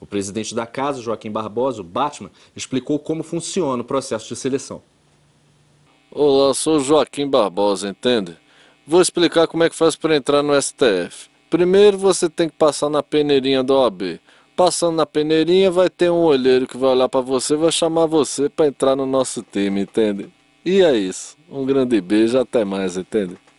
O presidente da casa, Joaquim Barbosa, o Batman, explicou como funciona o processo de seleção. Olá, sou Joaquim Barbosa, entende? Vou explicar como é que faz para entrar no STF. Primeiro você tem que passar na peneirinha da OAB. Passando na peneirinha vai ter um olheiro que vai olhar para você, vai chamar você para entrar no nosso time, entende? E é isso. Um grande beijo, até mais, entende?